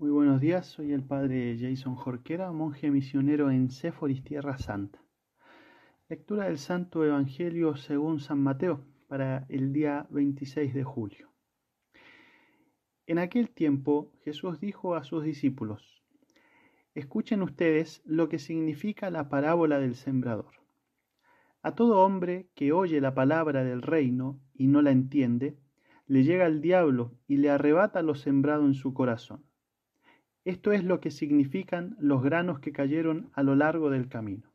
Muy buenos días, soy el padre Jason Jorquera, monje misionero en Céforis, Tierra Santa. Lectura del Santo Evangelio según San Mateo para el día 26 de julio. En aquel tiempo Jesús dijo a sus discípulos, Escuchen ustedes lo que significa la parábola del sembrador. A todo hombre que oye la palabra del reino y no la entiende, le llega el diablo y le arrebata lo sembrado en su corazón. Esto es lo que significan los granos que cayeron a lo largo del camino.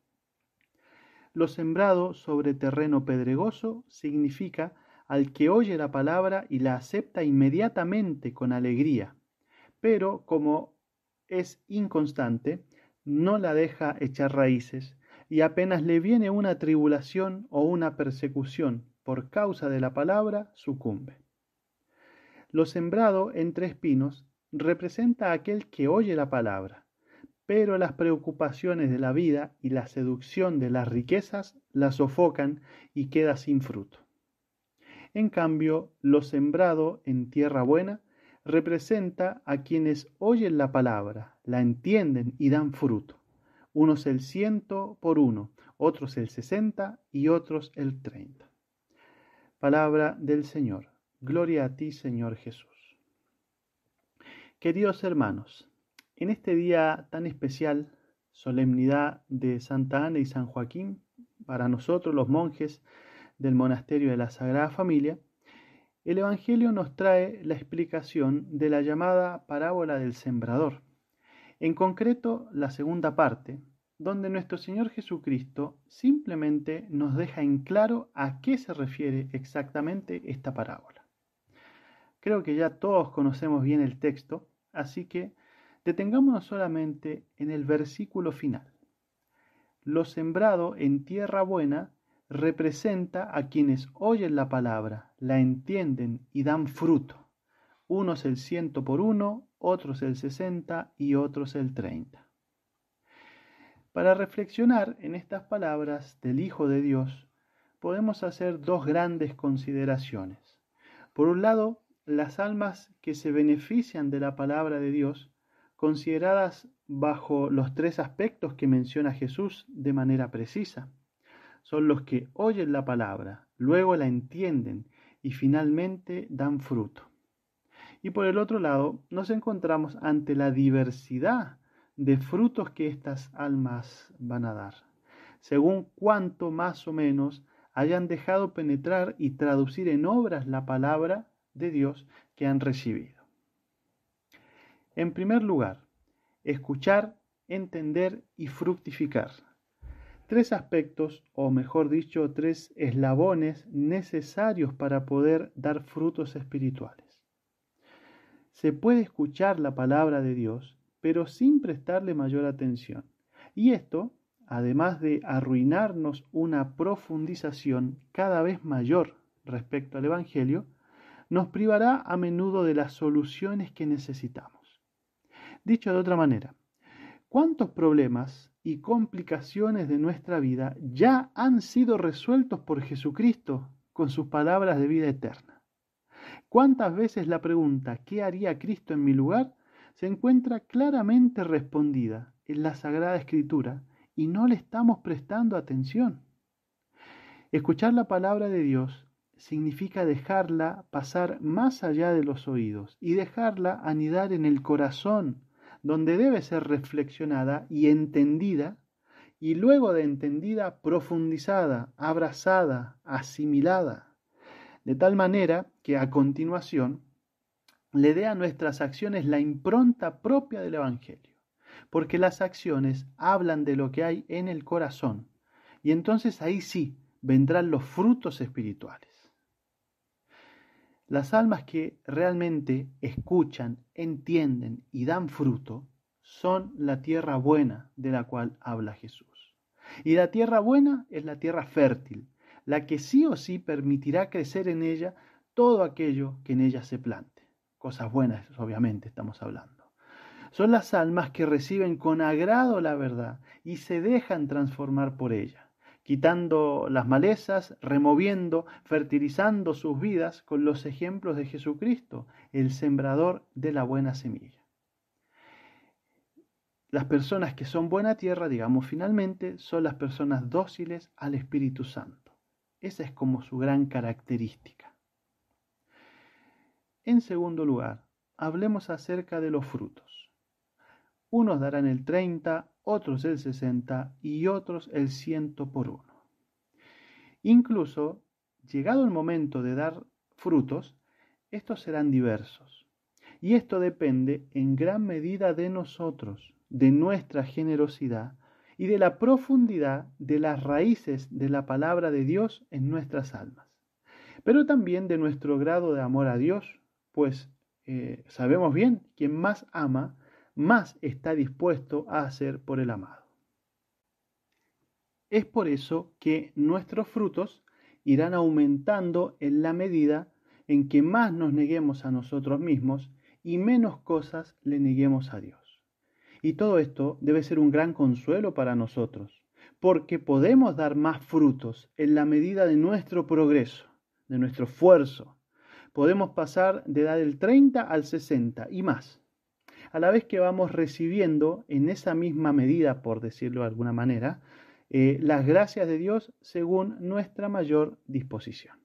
Lo sembrado sobre terreno pedregoso significa al que oye la palabra y la acepta inmediatamente con alegría, pero como es inconstante, no la deja echar raíces y apenas le viene una tribulación o una persecución por causa de la palabra, sucumbe. Lo sembrado entre espinos representa a aquel que oye la palabra, pero las preocupaciones de la vida y la seducción de las riquezas la sofocan y queda sin fruto. En cambio, lo sembrado en tierra buena representa a quienes oyen la palabra, la entienden y dan fruto. Unos el ciento por uno, otros el sesenta y otros el treinta. Palabra del Señor. Gloria a ti, Señor Jesús. Queridos hermanos, en este día tan especial, solemnidad de Santa Ana y San Joaquín, para nosotros los monjes del monasterio de la Sagrada Familia, el Evangelio nos trae la explicación de la llamada parábola del sembrador, en concreto la segunda parte, donde nuestro Señor Jesucristo simplemente nos deja en claro a qué se refiere exactamente esta parábola. Creo que ya todos conocemos bien el texto, Así que detengámonos solamente en el versículo final. Lo sembrado en tierra buena representa a quienes oyen la palabra, la entienden y dan fruto. Unos el ciento por uno, otros el sesenta y otros el treinta. Para reflexionar en estas palabras del Hijo de Dios, podemos hacer dos grandes consideraciones. Por un lado, las almas que se benefician de la palabra de Dios, consideradas bajo los tres aspectos que menciona Jesús de manera precisa. Son los que oyen la palabra, luego la entienden y finalmente dan fruto. Y por el otro lado, nos encontramos ante la diversidad de frutos que estas almas van a dar, según cuánto más o menos hayan dejado penetrar y traducir en obras la palabra de Dios que han recibido. En primer lugar, escuchar, entender y fructificar. Tres aspectos, o mejor dicho, tres eslabones necesarios para poder dar frutos espirituales. Se puede escuchar la palabra de Dios, pero sin prestarle mayor atención. Y esto, además de arruinarnos una profundización cada vez mayor respecto al Evangelio, nos privará a menudo de las soluciones que necesitamos. Dicho de otra manera, ¿cuántos problemas y complicaciones de nuestra vida ya han sido resueltos por Jesucristo con sus palabras de vida eterna? ¿Cuántas veces la pregunta ¿qué haría Cristo en mi lugar? se encuentra claramente respondida en la Sagrada Escritura y no le estamos prestando atención? Escuchar la palabra de Dios significa dejarla pasar más allá de los oídos y dejarla anidar en el corazón, donde debe ser reflexionada y entendida, y luego de entendida profundizada, abrazada, asimilada, de tal manera que a continuación le dé a nuestras acciones la impronta propia del Evangelio, porque las acciones hablan de lo que hay en el corazón, y entonces ahí sí vendrán los frutos espirituales. Las almas que realmente escuchan, entienden y dan fruto son la tierra buena de la cual habla Jesús. Y la tierra buena es la tierra fértil, la que sí o sí permitirá crecer en ella todo aquello que en ella se plante. Cosas buenas, obviamente, estamos hablando. Son las almas que reciben con agrado la verdad y se dejan transformar por ella quitando las malezas, removiendo, fertilizando sus vidas con los ejemplos de Jesucristo, el sembrador de la buena semilla. Las personas que son buena tierra, digamos finalmente, son las personas dóciles al Espíritu Santo. Esa es como su gran característica. En segundo lugar, hablemos acerca de los frutos. Unos darán el 30, otros el 60 y otros el 100 por uno. Incluso, llegado el momento de dar frutos, estos serán diversos. Y esto depende en gran medida de nosotros, de nuestra generosidad y de la profundidad de las raíces de la palabra de Dios en nuestras almas, pero también de nuestro grado de amor a Dios, pues eh, sabemos bien, quien más ama más está dispuesto a hacer por el amado. Es por eso que nuestros frutos irán aumentando en la medida en que más nos neguemos a nosotros mismos y menos cosas le neguemos a Dios. Y todo esto debe ser un gran consuelo para nosotros, porque podemos dar más frutos en la medida de nuestro progreso, de nuestro esfuerzo. Podemos pasar de dar el 30 al 60 y más a la vez que vamos recibiendo en esa misma medida, por decirlo de alguna manera, eh, las gracias de Dios según nuestra mayor disposición.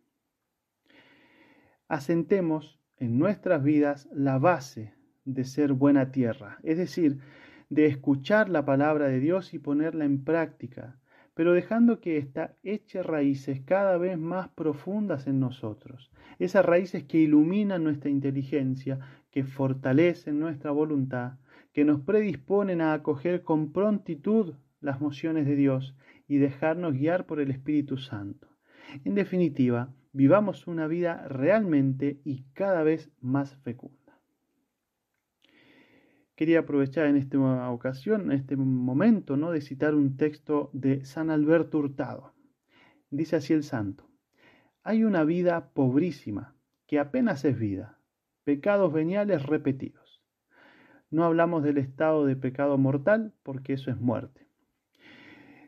Asentemos en nuestras vidas la base de ser buena tierra, es decir, de escuchar la palabra de Dios y ponerla en práctica, pero dejando que ésta eche raíces cada vez más profundas en nosotros, esas raíces que iluminan nuestra inteligencia que fortalecen nuestra voluntad, que nos predisponen a acoger con prontitud las mociones de Dios y dejarnos guiar por el Espíritu Santo. En definitiva, vivamos una vida realmente y cada vez más fecunda. Quería aprovechar en esta ocasión, en este momento, ¿no? de citar un texto de San Alberto Hurtado. Dice así el santo, hay una vida pobrísima que apenas es vida, pecados veniales repetidos. No hablamos del estado de pecado mortal porque eso es muerte.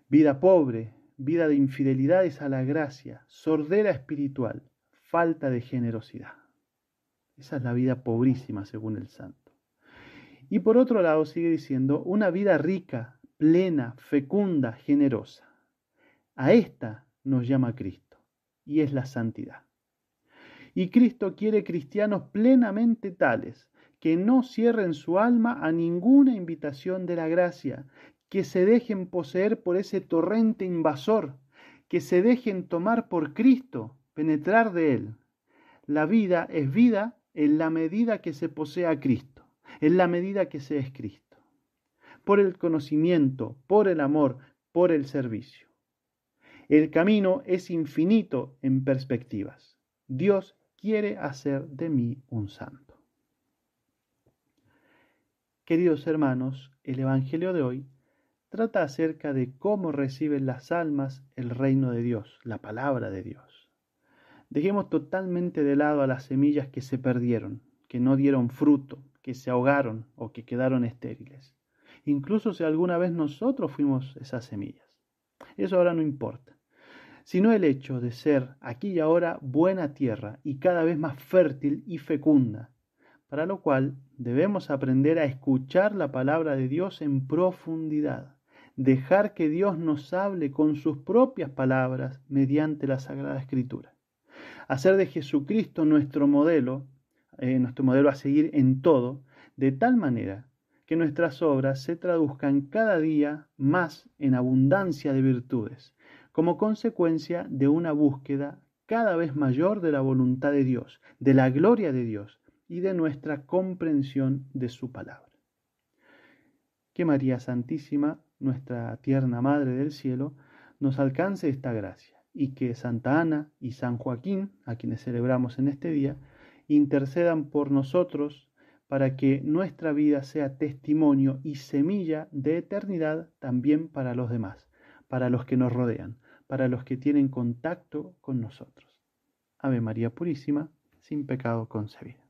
Vida pobre, vida de infidelidades a la gracia, sordera espiritual, falta de generosidad. Esa es la vida pobrísima, según el santo. Y por otro lado sigue diciendo, una vida rica, plena, fecunda, generosa. A esta nos llama Cristo, y es la santidad. Y Cristo quiere cristianos plenamente tales, que no cierren su alma a ninguna invitación de la gracia, que se dejen poseer por ese torrente invasor, que se dejen tomar por Cristo, penetrar de Él. La vida es vida en la medida que se posea Cristo, en la medida que se es Cristo, por el conocimiento, por el amor, por el servicio. El camino es infinito en perspectivas. Dios quiere hacer de mí un santo. Queridos hermanos, el Evangelio de hoy trata acerca de cómo reciben las almas el reino de Dios, la palabra de Dios. Dejemos totalmente de lado a las semillas que se perdieron, que no dieron fruto, que se ahogaron o que quedaron estériles, incluso si alguna vez nosotros fuimos esas semillas. Eso ahora no importa sino el hecho de ser aquí y ahora buena tierra y cada vez más fértil y fecunda, para lo cual debemos aprender a escuchar la palabra de Dios en profundidad, dejar que Dios nos hable con sus propias palabras mediante la Sagrada Escritura, hacer de Jesucristo nuestro modelo, eh, nuestro modelo a seguir en todo, de tal manera que nuestras obras se traduzcan cada día más en abundancia de virtudes como consecuencia de una búsqueda cada vez mayor de la voluntad de Dios, de la gloria de Dios y de nuestra comprensión de su palabra. Que María Santísima, nuestra tierna Madre del Cielo, nos alcance esta gracia y que Santa Ana y San Joaquín, a quienes celebramos en este día, intercedan por nosotros para que nuestra vida sea testimonio y semilla de eternidad también para los demás, para los que nos rodean para los que tienen contacto con nosotros. Ave María Purísima, sin pecado concebida.